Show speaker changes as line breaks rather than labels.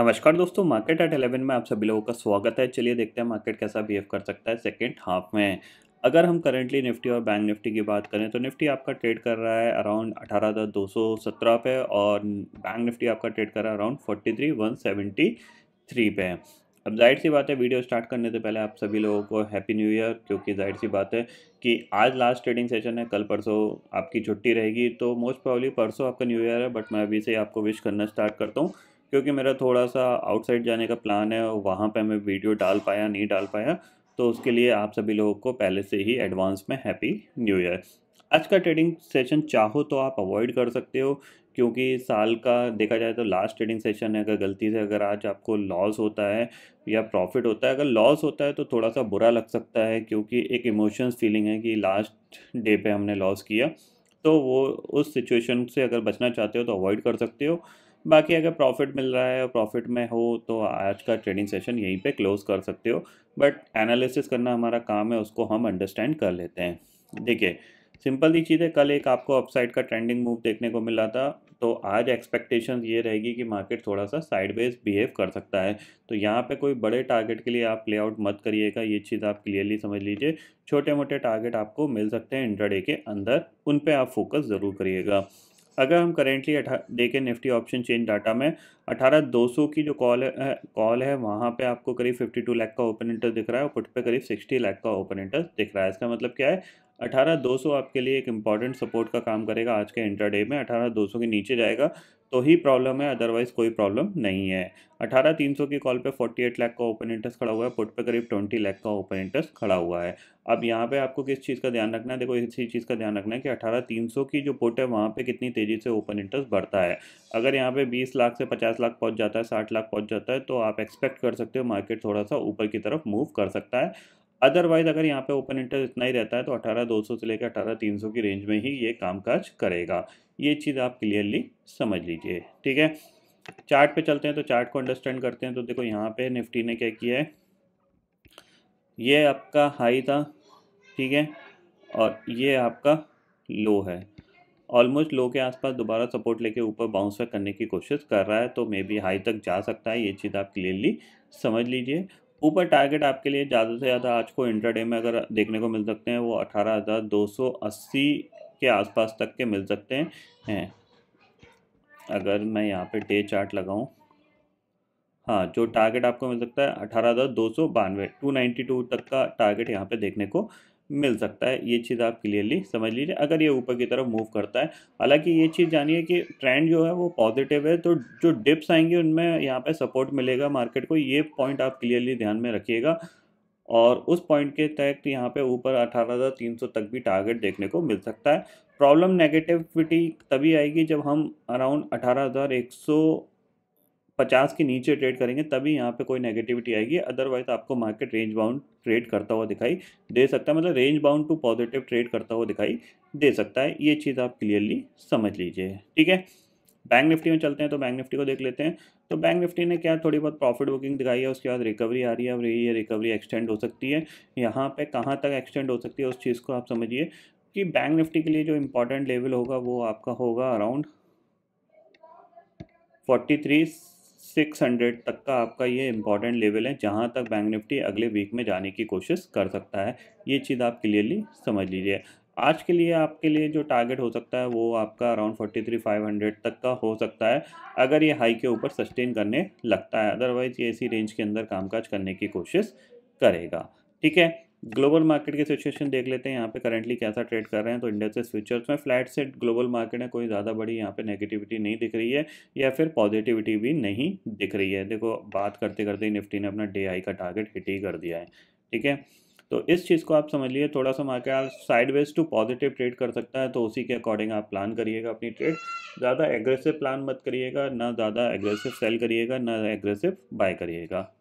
नमस्कार दोस्तों market at eleven में आप सभी लोगों का स्वागत है चलिए देखते हैं मार्केट कैसा बिहेव कर सकता है सेकेंड हाफ में अगर हम करेंटली निफ्टी और बैंक निफ्टी की बात करें तो निफ्टी आपका ट्रेड कर रहा है अराउंड अठारह हज़ार दो सौ सत्रह पे और बैंक निफ्टी आपका ट्रेड कर रहा है around forty three one seventy three पे अब जाहिर सी बात है वीडियो स्टार्ट करने से पहले आप सभी लोगों को हैप्पी न्यू ईयर क्योंकि जाहिर सी बात है कि आज लास्ट ट्रेडिंग सेशन है कल परसों आपकी छुट्टी रहेगी तो मोस्ट प्रॉब्ली परसों आपका न्यू ईयर है बट मैं अभी से आपको विश करना स्टार्ट करता हूँ क्योंकि मेरा थोड़ा सा आउटसाइड जाने का प्लान है वहाँ पर मैं वीडियो डाल पाया नहीं डाल पाया तो उसके लिए आप सभी लोगों को पहले से ही एडवांस में हैप्पी न्यू ईयर आज का ट्रेडिंग सेशन चाहो तो आप अवॉइड कर सकते हो क्योंकि साल का देखा जाए तो लास्ट ट्रेडिंग सेशन है अगर गलती से अगर आज आपको लॉस होता है या प्रॉफिट होता है अगर लॉस होता है तो थोड़ा सा बुरा लग सकता है क्योंकि एक इमोशंस फीलिंग है कि लास्ट डे पे हमने लॉस किया तो वो उस सिचुएशन से अगर बचना चाहते हो तो अवॉइड कर सकते हो बाकी अगर प्रॉफिट मिल रहा है और प्रॉफिट में हो तो आज का ट्रेडिंग सेशन यहीं पे क्लोज़ कर सकते हो बट एनालिसिस करना हमारा काम है उसको हम अंडरस्टैंड कर लेते हैं देखिए सिंपल ही चीज़ है कल एक आपको अपसाइड का ट्रेंडिंग मूव देखने को मिला था तो आज एक्सपेक्टेशन ये रहेगी कि मार्केट थोड़ा सा साइडवेज बिहेव कर सकता है तो यहाँ पे कोई बड़े टारगेट के लिए आप प्लेआउट मत करिएगा ये चीज़ आप क्लियरली समझ लीजिए छोटे मोटे टारगेट आपको मिल सकते हैं इंट्राडे के अंदर उन पर आप फोकस ज़रूर करिएगा अगर हम करेंटली देखें निफ्टी ऑप्शन चेंज डाटा में अठारह दो सौ की जो कॉल है कॉल है वहाँ पे आपको करीब फिफ्टी टू लाख का ओपन इंटरेस्ट दिख रहा है और पुट पे करीब सिक्सटी लाख का ओपन इंटरेस्ट दिख रहा है इसका मतलब क्या है अठारह दो सौ आपके लिए एक इम्पॉर्टेंट सपोर्ट का काम करेगा आज के इंटरडे में अठारह दो सौ के नीचे जाएगा तो ही प्रॉब्लम है अदरवाइज़ कोई प्रॉब्लम नहीं है अठारह तीन सौ की कॉल पे फोर्टी एट लाख का ओपन इंटरेस्ट खड़ा हुआ है पुट पे करीब ट्वेंटी लाख का ओपन इंटरेस्ट खड़ा हुआ है अब यहाँ पे आपको किस चीज़ का ध्यान रखना है देखो इसी चीज़ का ध्यान रखना है कि अठारह तीन सौ की जो पुट है वहाँ पे कितनी तेज़ी से ओपन इंटरेस्ट बढ़ता है अगर यहाँ पे बीस लाख से पचास लाख पहुँच जाता है साठ लाख पहुँच जाता है तो आप एक्सपेक्ट कर सकते हो मार्केट थोड़ा सा ऊपर की तरफ मूव कर सकता है अदरवाइज अगर यहाँ पे ओपन इंटरेस्ट इतना ही रहता है तो अठारह दो सौ से लेकर अठारह तीन सौ की रेंज में ही ये कामकाज करेगा ये चीज़ आप क्लियरली समझ लीजिए ठीक है चार्ट पे चलते हैं तो चार्ट को अंडरस्टैंड करते हैं तो देखो यहाँ पे निफ्टी ने क्या किया है ये आपका हाई था ठीक है और ये आपका लो है ऑलमोस्ट लो के आसपास दोबारा सपोर्ट लेके ऊपर बाउंस बैक करने की कोशिश कर रहा है तो मे बी हाई तक जा सकता है ये चीज़ आप क्लियरली समझ लीजिए ऊपर टारगेट आपके लिए ज़्यादा से ज़्यादा आज को इंटरडे में अगर देखने को मिल सकते हैं वो अठारह हज़ार दो सौ अस्सी के आसपास तक के मिल सकते हैं अगर मैं यहाँ पे डे चार्ट लगाऊँ हाँ जो टारगेट आपको मिल सकता है अठारह हज़ार दो सौ बानवे टू नाइन्टी टू तक का टारगेट यहाँ पे देखने को मिल सकता है ये चीज़ आप क्लियरली समझ लीजिए अगर ये ऊपर की तरफ मूव करता है हालांकि ये चीज़ जानिए कि ट्रेंड जो है वो पॉजिटिव है तो जो डिप्स आएंगे उनमें यहाँ पे सपोर्ट मिलेगा मार्केट को ये पॉइंट आप क्लियरली ध्यान में रखिएगा और उस पॉइंट के तहत यहाँ पे ऊपर सौ तक भी टारगेट देखने को मिल सकता है प्रॉब्लम नेगेटिविटी तभी आएगी जब हम अराउंड सौ पचास के नीचे ट्रेड करेंगे तभी यहाँ पे कोई नेगेटिविटी आएगी अदरवाइज आपको मार्केट रेंज बाउंड ट्रेड करता हुआ दिखाई दे सकता है मतलब range bound to positive trade करता हुआ दिखाई दे सकता है ये चीज़ आप क्लियरली समझ लीजिए ठीक है बैंक निफ्टी में चलते हैं तो बैंक निफ्टी को देख लेते हैं तो बैंक निफ्टी ने क्या थोड़ी बहुत प्रॉफिट बुकिंग दिखाई है उसके बाद रिकवरी आ रही है अब रही है रिकवरी एक्सटेंड हो सकती है यहाँ पे कहाँ तक एक्सटेंड हो सकती है उस चीज़ को आप समझिए कि बैंक निफ्टी के लिए जो इम्पोर्टेंट लेवल होगा वो आपका होगा around forty three six hundred तक का आपका ये इंपॉर्टेंट लेवल है जहाँ तक बैंक निफ्टी अगले वीक में जाने की कोशिश कर सकता है ये चीज़ आप क्लियरली समझ लीजिए आज के लिए आपके लिए जो टारगेट हो सकता है वो आपका around forty three five hundred तक का हो सकता है अगर ये हाई के ऊपर सस्टेन करने लगता है अदरवाइज़ ये इसी रेंज के अंदर कामकाज करने की कोशिश करेगा ठीक है ग्लोबल मार्केट की सिचुएशन देख लेते हैं यहाँ पे करेंटली कैसा ट्रेड कर रहे हैं तो से फ्यूचर्स में फ्लैट से ग्लोबल मार्केट में कोई ज़्यादा बड़ी यहाँ पे नेगेटिविटी नहीं दिख रही है या फिर पॉजिटिविटी भी नहीं दिख रही है देखो बात करते करते ही निफ्टी ने अपना डे आई का टारगेट हिट ही कर दिया है ठीक है तो इस चीज़ को आप समझ लिए थोड़ा सा मार्केट आप साइड टू पॉजिटिव ट्रेड कर सकता है तो उसी के अकॉर्डिंग आप प्लान करिएगा अपनी ट्रेड ज़्यादा एग्रेसिव प्लान मत करिएगा ना ज़्यादा एग्रेसिव सेल करिएगा ना एग्रेसिव बाय करिएगा